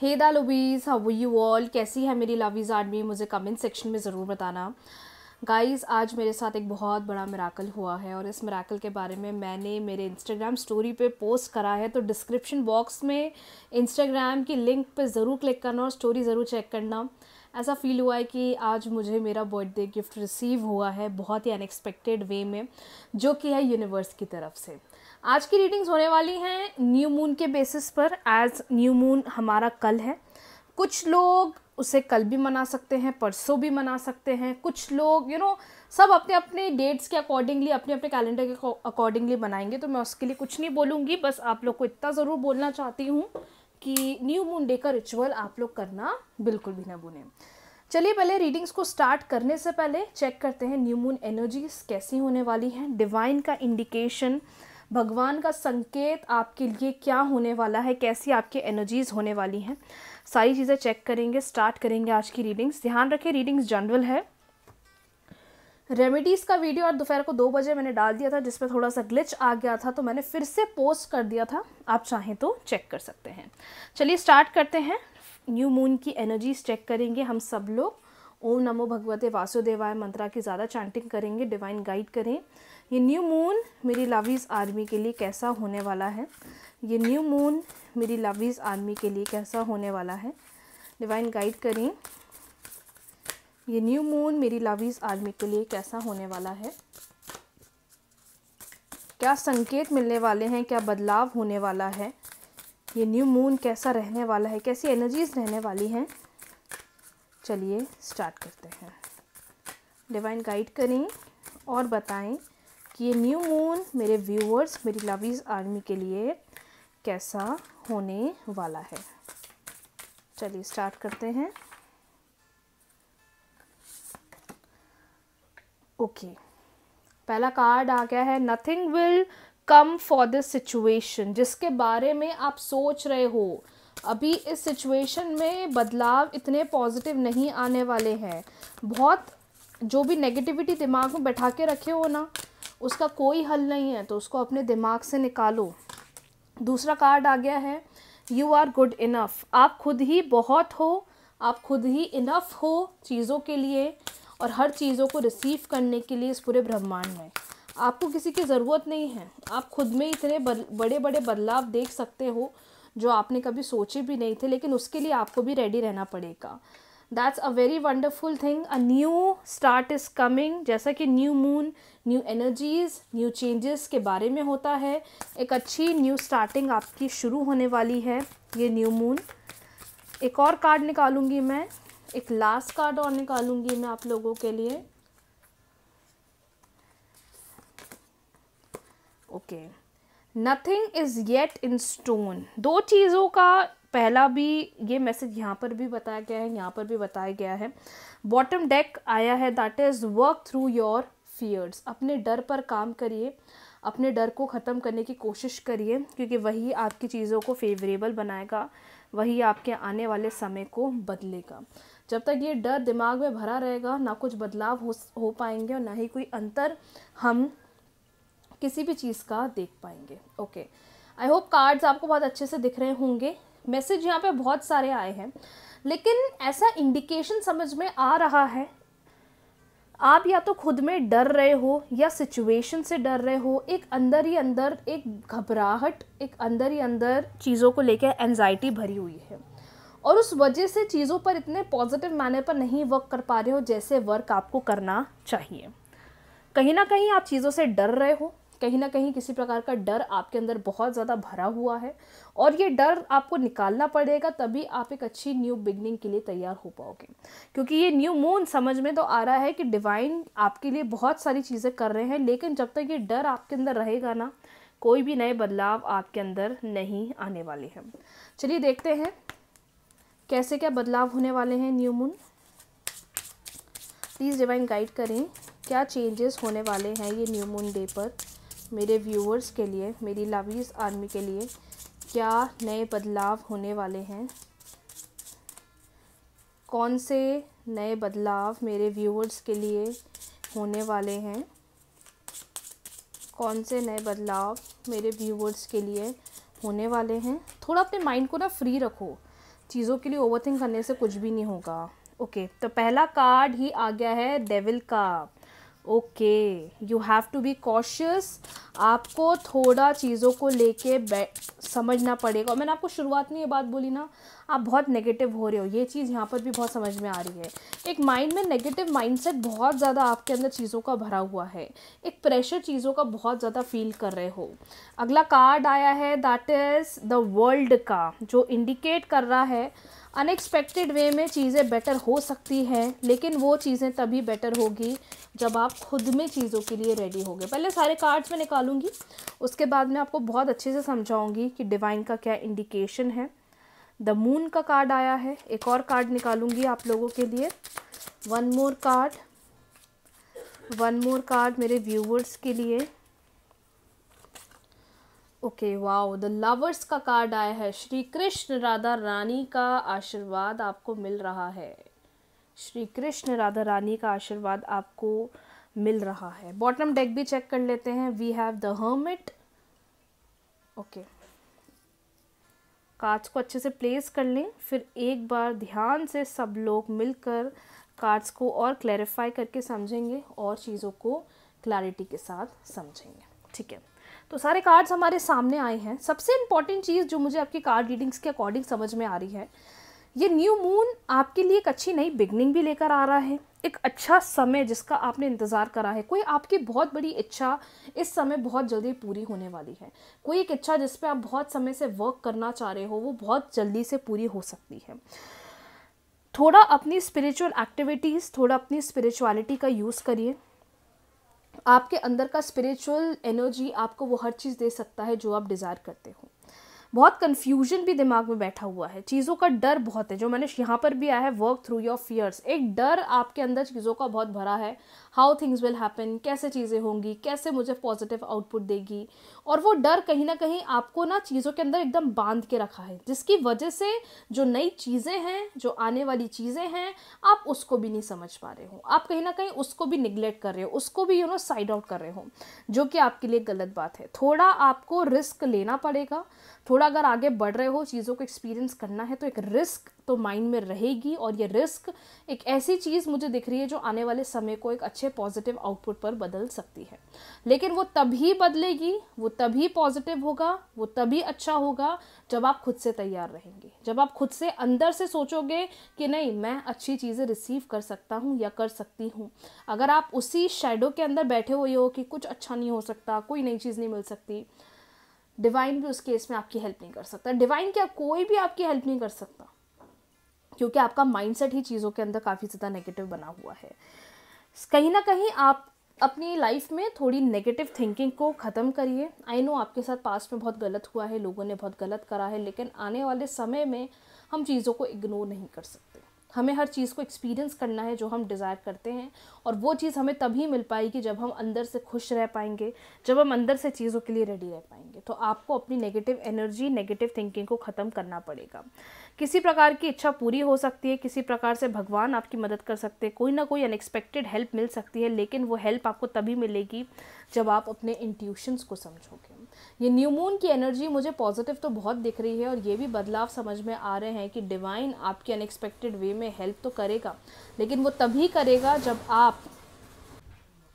हे दा लुबीज़ how you all कैसी है मेरी लवीज़ आर्मी मुझे कमेंट सेक्शन में ज़रूर बताना गाइस आज मेरे साथ एक बहुत बड़ा मेराकल हुआ है और इस मेराकल के बारे में मैंने मेरे इंस्टाग्राम स्टोरी पे पोस्ट करा है तो डिस्क्रिप्शन बॉक्स में इंस्टाग्राम की लिंक पे ज़रूर क्लिक करना और स्टोरी ज़रूर चेक करना ऐसा फील हुआ है कि आज मुझे मेरा बर्थडे गिफ्ट रिसीव हुआ है बहुत ही अनएक्सपेक्टेड वे में जो कि है यूनिवर्स की तरफ से आज की रीडिंग्स होने वाली हैं न्यू मून के बेसिस पर एज न्यू मून हमारा कल है कुछ लोग उसे कल भी मना सकते हैं परसों भी मना सकते हैं कुछ लोग यू you नो know, सब अपने अपने डेट्स के अकॉर्डिंगली अपने अपने कैलेंडर के अकॉर्डिंगली बनाएंगे तो मैं उसके लिए कुछ नहीं बोलूँगी बस आप लोग को इतना ज़रूर बोलना चाहती हूँ कि न्यू मून डे का रिचुअल आप लोग करना बिल्कुल भी ना भूलें चलिए पहले रीडिंग्स को स्टार्ट करने से पहले चेक करते हैं न्यू मून एनर्जीज कैसी होने वाली हैं डिवाइन का इंडिकेशन भगवान का संकेत आपके लिए क्या होने वाला है कैसी आपकी एनर्जीज़ होने वाली हैं सारी चीज़ें चेक करेंगे स्टार्ट करेंगे आज की रीडिंग्स ध्यान रखें रीडिंग्स जनरल है रेमेडीज़ का वीडियो आज दोपहर को दो बजे मैंने डाल दिया था जिसमें थोड़ा सा ग्लिच आ गया था तो मैंने फिर से पोस्ट कर दिया था आप चाहें तो चेक कर सकते हैं चलिए स्टार्ट करते हैं न्यू मून की एनर्जीज चेक करेंगे हम सब लोग ओम नमो भगवते वासुदेवाय मंत्रा की ज़्यादा चैंटिंग करेंगे डिवाइन गाइड करें ये न्यू मून मेरी लवीज़ आर्मी के लिए कैसा होने वाला है ये न्यू मून मेरी लवीज़ आर्मी के लिए कैसा होने वाला है डिवाइन गाइड करें ये न्यू मून मेरी लवीज़ आर्मी के लिए कैसा होने वाला है क्या संकेत मिलने वाले हैं क्या बदलाव होने वाला है ये न्यू मून कैसा रहने वाला है कैसी एनर्जीज रहने वाली हैं चलिए स्टार्ट करते हैं डिवाइन गाइड करें और बताएं कि ये न्यू मून मेरे व्यूअर्स मेरी लवीज आर्मी के लिए कैसा होने वाला है चलिए स्टार्ट करते हैं ओके okay. पहला कार्ड आ गया है nothing will come for this situation जिसके बारे में आप सोच रहे हो अभी इस सिचुएशन में बदलाव इतने पॉजिटिव नहीं आने वाले हैं बहुत जो भी नेगेटिविटी दिमाग में बैठा के रखे हो ना उसका कोई हल नहीं है तो उसको अपने दिमाग से निकालो दूसरा कार्ड आ गया है यू आर गुड इनफ आप खुद ही बहुत हो आप खुद ही इनफ हो चीज़ों के लिए और हर चीज़ों को रिसीव करने के लिए इस पूरे ब्रह्मांड में आपको किसी की ज़रूरत नहीं है आप खुद में इतने बड़े बड़े बदलाव देख सकते हो जो आपने कभी सोचे भी नहीं थे लेकिन उसके लिए आपको भी रेडी रहना पड़ेगा that's a very wonderful thing a new start is coming जैसा कि new moon new energies new changes के बारे में होता है एक अच्छी न्यू स्टार्टिंग आपकी शुरू होने वाली है ये न्यू मून एक और कार्ड निकालूंगी मैं एक लास्ट कार्ड और निकालूंगी मैं आप लोगों के लिए okay okay. Nothing is yet in stone दो चीज़ों का पहला भी ये मैसेज यहाँ पर भी बताया गया है यहाँ पर भी बताया गया है बॉटम डेक आया है that is work through your fears अपने डर पर काम करिए अपने डर को ख़त्म करने की कोशिश करिए क्योंकि वही आपकी चीज़ों को फेवरेबल बनाएगा वही आपके आने वाले समय को बदलेगा जब तक ये डर दिमाग में भरा रहेगा ना कुछ बदलाव हो हो पाएंगे और ना ही कोई अंतर हम किसी भी चीज़ का देख पाएंगे ओके आई होप कार्ड्स आपको बहुत अच्छे से दिख रहे होंगे मैसेज यहाँ पे बहुत सारे आए हैं लेकिन ऐसा इंडिकेशन समझ में आ रहा है आप या तो खुद में डर रहे हो या सिचुएशन से डर रहे हो एक अंदर ही अंदर एक घबराहट एक अंदर ही अंदर चीज़ों को लेकर एनजाइटी भरी हुई है और उस वजह से चीज़ों पर इतने पॉजिटिव मैनर पर नहीं वर्क कर पा रहे हो जैसे वर्क आपको करना चाहिए कहीं ना कहीं आप चीज़ों से डर रहे हो कहीं ना कहीं किसी प्रकार का डर आपके अंदर बहुत ज़्यादा भरा हुआ है और ये डर आपको निकालना पड़ेगा तभी आप एक अच्छी न्यू बिगनिंग के लिए तैयार हो पाओगे क्योंकि ये न्यू मून समझ में तो आ रहा है कि डिवाइन आपके लिए बहुत सारी चीज़ें कर रहे हैं लेकिन जब तक ये डर आपके अंदर रहेगा ना कोई भी नए बदलाव आपके अंदर नहीं आने वाले हैं चलिए देखते हैं कैसे क्या बदलाव होने वाले हैं new moon please divine guide करें क्या चेंजेस होने वाले हैं ये न्यू मून डे पर मेरे व्यूअर्स के लिए मेरी लवीज आर्मी के लिए क्या नए बदलाव होने वाले हैं कौन से नए बदलाव मेरे व्यूअर्स के लिए होने वाले हैं कौन से नए बदलाव मेरे व्यूवर्स के लिए होने वाले हैं थोड़ा अपने माइंड को ना फ्री रखो चीज़ों के लिए ओवरथिंक करने से कुछ भी नहीं होगा ओके okay, तो पहला कार्ड ही आ गया है डेविल का okay you have to be cautious आपको थोड़ा चीज़ों को लेके समझना पड़ेगा और मैंने आपको शुरुआत में ये बात बोली ना आप बहुत नेगेटिव हो रहे हो ये चीज़ यहाँ पर भी बहुत समझ में आ रही है एक माइंड में नेगेटिव माइंडसेट बहुत ज़्यादा आपके अंदर चीज़ों का भरा हुआ है एक प्रेशर चीज़ों का बहुत ज़्यादा फील कर रहे हो अगला कार्ड आया है दैट इज़ द वर्ल्ड का जो इंडिकेट कर रहा है अनएक्सपेक्टेड वे में चीज़ें बेटर हो सकती हैं लेकिन वो चीज़ें तभी बेटर होगी जब आप खुद में चीज़ों के लिए रेडी होंगे पहले सारे कार्ड्स में निकालूंगी उसके बाद मैं आपको बहुत अच्छे से समझाऊंगी कि डिवाइन का क्या इंडिकेशन है द मून का कार्ड आया है एक और कार्ड निकालूंगी आप लोगों के लिए one more card one more card मेरे व्यूवर्स के लिए ओके वाओ द लवर्स का कार्ड आया है श्री कृष्ण राधा रानी का आशीर्वाद आपको मिल रहा है श्री कृष्ण राधा रानी का आशीर्वाद आपको मिल रहा है बॉटम डेक भी चेक कर लेते हैं we have the hermit okay cards को अच्छे से प्लेस कर लें फिर एक बार ध्यान से सब लोग मिलकर कार्ड्स को और क्लैरिफाई करके समझेंगे और चीज़ों को क्लैरिटी के साथ समझेंगे ठीक है तो सारे कार्ड्स हमारे सामने आए हैं सबसे इंपॉर्टेंट चीज़ जो मुझे आपकी कार्ड रीडिंग्स के अकॉर्डिंग समझ में आ रही है ये न्यू मून आपके लिए एक अच्छी नई बिगनिंग भी लेकर आ रहा है एक अच्छा समय जिसका आपने इंतज़ार करा है कोई आपकी बहुत बड़ी इच्छा इस समय बहुत जल्दी पूरी होने वाली है कोई एक इच्छा जिस पर आप बहुत समय से वर्क करना चाह रहे हो वो बहुत जल्दी से पूरी हो सकती है थोड़ा अपनी स्पिरिचुअल एक्टिविटीज़ थोड़ा अपनी स्पिरिचुअलिटी का यूज़ करिए आपके अंदर का स्पिरिचुअल एनर्जी आपको वो हर चीज़ दे सकता है जो आप डिज़ायर करते हो बहुत कंफ्यूजन भी दिमाग में बैठा हुआ है चीज़ों का डर बहुत है जो मैंने यहाँ पर भी आया है वर्क थ्रू योर फियर्स एक डर आपके अंदर चीज़ों का बहुत भरा है हाउ थिंग्स विल हैपन कैसे चीज़ें होंगी कैसे मुझे पॉजिटिव आउटपुट देगी और वो डर कहीं ना कहीं आपको ना चीज़ों के अंदर एकदम बांध के रखा है जिसकी वजह से जो नई चीज़ें हैं जो आने वाली चीज़ें हैं आप उसको भी नहीं समझ पा रहे हो आप कहीं ना कहीं उसको भी निग्लेक्ट कर रहे हो उसको भी यू नो साइड आउट कर रहे हो जो कि आपके लिए गलत बात है थोड़ा आपको रिस्क लेना पड़ेगा थोड़ा अगर आगे बढ़ रहे हो चीज़ों को एक्सपीरियंस करना है तो एक रिस्क तो माइंड में रहेगी और ये रिस्क एक ऐसी चीज़ मुझे दिख रही है जो आने वाले समय को एक अच्छे अच्छे पॉजिटिव आउटपुट पर बदल सकती है लेकिन वो तभी बदलेगी वो तभी पॉजिटिव होगा वो तभी अच्छा होगा जब आप खुद से तैयार रहेंगे जब आप खुद से अंदर से सोचोगे कि नहीं मैं अच्छी चीज़ें रिसीव कर सकता हूँ या कर सकती हूँ अगर आप उसी शेडो के अंदर बैठे हुए हो कि कुछ अच्छा नहीं हो सकता कोई नई चीज़ नहीं मिल सकती डिवाइन भी उस केस में आपकी हेल्प नहीं कर सकता डिवाइन क्या कोई भी आपकी हेल्प नहीं कर सकता क्योंकि आपका माइंडसेट ही चीज़ों के अंदर काफ़ी ज़्यादा नेगेटिव बना हुआ है कहीं ना कहीं आप अपनी लाइफ में थोड़ी नेगेटिव थिंकिंग को ख़त्म करिए आई नो आपके साथ पास्ट में बहुत गलत हुआ है लोगों ने बहुत गलत करा है लेकिन आने वाले समय में हम चीज़ों को इग्नोर नहीं कर सकते हमें हर चीज़ को एक्सपीरियंस करना है जो हम डिज़ायर करते हैं और वो चीज़ हमें तभी मिल पाएगी जब हम अंदर से खुश रह पाएंगे जब हम अंदर से चीज़ों के लिए रेडी रह पाएंगे तो आपको अपनी नेगेटिव एनर्जी नेगेटिव थिंकिंग को ख़त्म करना पड़ेगा किसी प्रकार की इच्छा पूरी हो सकती है किसी प्रकार से भगवान आपकी मदद कर सकते हैं कोई ना कोई अनएक्सपेक्टेड हेल्प मिल सकती है लेकिन वो हेल्प आपको तभी मिलेगी जब आप अपने इंट्यूशंस को समझोगे ये न्यू मून की एनर्जी मुझे पॉजिटिव तो बहुत दिख रही है और ये भी बदलाव समझ में आ रहे हैं कि डिवाइन आपके अनएक्सपेक्टेड वे में हेल्प तो करेगा लेकिन वो तभी करेगा जब आप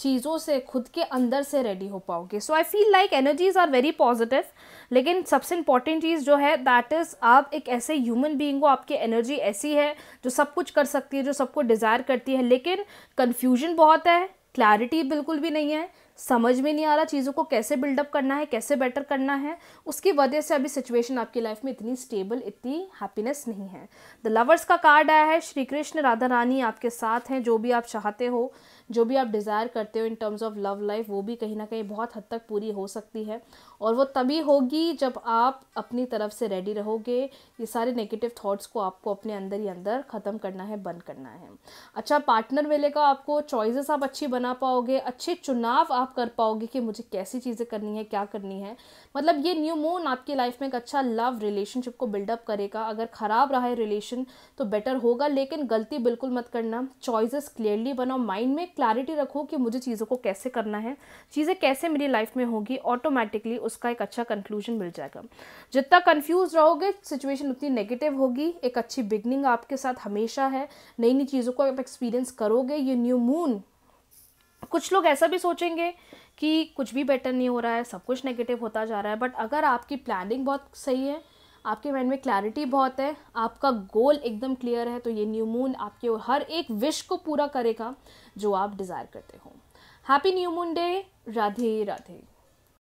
चीज़ों से खुद के अंदर से रेडी हो पाओगे so I feel like energies are very positive लेकिन सबसे इम्पॉर्टेंट चीज़ जो है दैट इज़ आप एक ऐसे ह्यूमन बीइंग हो आपकी एनर्जी ऐसी है जो सब कुछ कर सकती है जो सबको डिज़ायर करती है लेकिन कन्फ्यूजन बहुत है क्लैरिटी बिल्कुल भी नहीं है समझ में नहीं आ रहा चीज़ों को कैसे बिल्डअप करना है कैसे बेटर करना है उसकी वजह से अभी सिचुएशन आपकी लाइफ में इतनी स्टेबल इतनी हैप्पीनेस नहीं है द लवर्स का कार्ड आया है श्री कृष्ण राधा रानी आपके साथ हैं जो भी आप चाहते हो जो भी आप डिज़ायर करते हो in terms of love life वो भी कहीं ना कहीं बहुत हद तक पूरी हो सकती है और वो तभी होगी जब आप अपनी तरफ से रेडी रहोगे ये सारे नेगेटिव थाट्स को आपको अपने अंदर ही अंदर ख़त्म करना है बंद करना है अच्छा पार्टनर मिलेगा आपको चॉइसेस आप अच्छी बना पाओगे अच्छे चुनाव आप कर पाओगे कि मुझे कैसी चीज़ें करनी है क्या करनी है मतलब ये न्यू मून आपकी लाइफ में एक अच्छा लव रिलेशनशिप को बिल्डअप करेगा अगर ख़राब रहा है रिलेशन तो बेटर होगा लेकिन गलती बिल्कुल मत करना चॉइसेस क्लियरली बनाओ माइंड में क्लैरिटी रखो कि मुझे चीज़ों को कैसे करना है चीज़ें कैसे मेरी लाइफ में होगी ऑटोमेटिकली उसका एक अच्छा कंक्लूजन मिल जाएगा जितना कन्फ्यूज रहोगे सिचुएशन उतनी नेगेटिव होगी एक अच्छी बिगनिंग आपके साथ हमेशा है नई नई चीज़ों को आप एक्सपीरियंस करोगे ये न्यू मून कुछ लोग ऐसा भी सोचेंगे कि कुछ भी बेटर नहीं हो रहा है सब कुछ नेगेटिव होता जा रहा है बट अगर आपकी प्लानिंग बहुत सही है आपके माइंड में क्लैरिटी बहुत है आपका गोल एकदम क्लियर है तो ये न्यू मून आपके हर एक विश को पूरा करेगा जो आप डिज़ायर करते हो happy new moon day Radhe Radhe